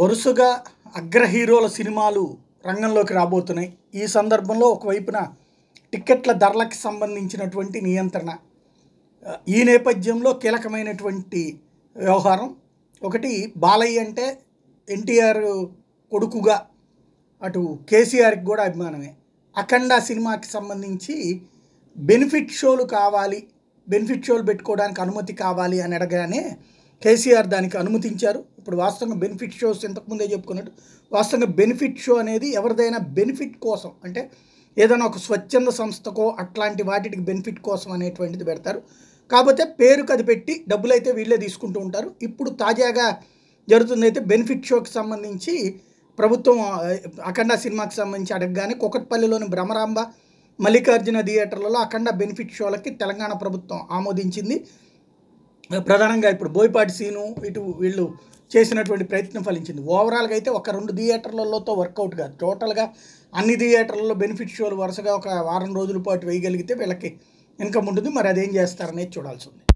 వరుసగా అగ్ర హీరోల సినిమాలు రంగంలోకి రాబోతున్నాయి ఈ సందర్భంలో ఒకవైపున టిక్కెట్ల ధరలకు సంబంధించినటువంటి నియంత్రణ ఈ నేపథ్యంలో కీలకమైనటువంటి వ్యవహారం ఒకటి బాలయ్య అంటే ఎన్టీఆర్ కొడుకుగా అటు కేసీఆర్కి కూడా అభిమానమే అఖండ సినిమాకి సంబంధించి బెనిఫిట్ షోలు కావాలి బెనిఫిట్ షోలు పెట్టుకోవడానికి అనుమతి కావాలి అని అడగానే కేసీఆర్ దానికి అనుమతించారు ఇప్పుడు వాస్తవంగా బెనిఫిట్ షోస్ ఇంతకుముందే చెప్పుకున్నట్టు వాస్తవంగా బెనిఫిట్ షో అనేది ఎవరిదైనా బెనిఫిట్ కోసం అంటే ఏదైనా ఒక స్వచ్ఛంద సంస్థకో అట్లాంటి వాటికి బెనిఫిట్ కోసం అనేటువంటిది పెడతారు కాకపోతే పేరుకు అది పెట్టి డబ్బులు అయితే వీళ్ళే తీసుకుంటూ ఉంటారు ఇప్పుడు తాజాగా జరుగుతుందైతే బెనిఫిట్ షోకి సంబంధించి ప్రభుత్వం అఖండ సినిమాకి సంబంధించి అడగగానే కొకట్పల్లిలోని భ్రమరాంబ మల్లికార్జున థియేటర్లలో అఖండ బెనిఫిట్ షోలకి తెలంగాణ ప్రభుత్వం ఆమోదించింది ప్రధానంగా ఇప్పుడు బోయిపాటి సీను ఇటు వీళ్ళు చేసినటువంటి ప్రయత్నం ఫలించింది ఓవరాల్గా అయితే ఒక రెండు థియేటర్లలోతో వర్కౌట్ కాదు టోటల్గా అన్ని థియేటర్లలో బెనిఫిట్ షోలు వరుసగా ఒక వారం రోజుల పాటు వేయగలిగితే వీళ్ళకి ఇన్కమ్ ఉంటుంది మరి అదేం చేస్తారనేది చూడాల్సి ఉంది